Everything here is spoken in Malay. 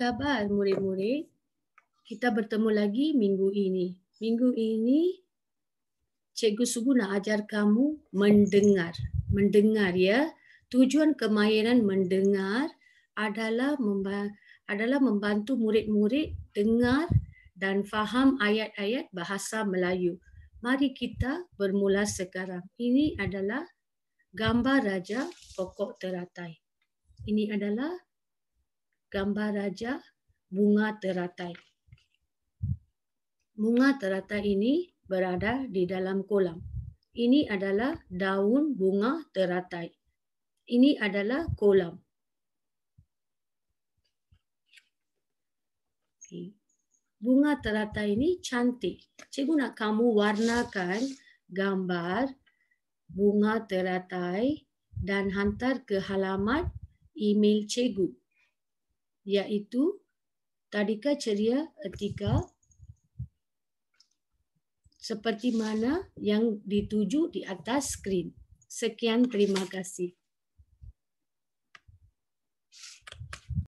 khabar murid-murid? Kita bertemu lagi minggu ini. Minggu ini cikgu Sugu nak ajar kamu mendengar. Mendengar ya. Tujuan kemahiran mendengar adalah adalah membantu murid-murid dengar dan faham ayat-ayat bahasa Melayu. Mari kita bermula sekarang. Ini adalah gambar raja pokok teratai. Ini adalah gambar raja bunga teratai. Bunga teratai ini berada di dalam kolam. Ini adalah daun bunga teratai. Ini adalah kolam. Bunga teratai ini cantik. Cikgu nak kamu warnakan gambar bunga teratai dan hantar ke halaman email cikgu iaitu tadika ceria etika seperti mana yang dituju di atas skrin. Sekian, terima kasih.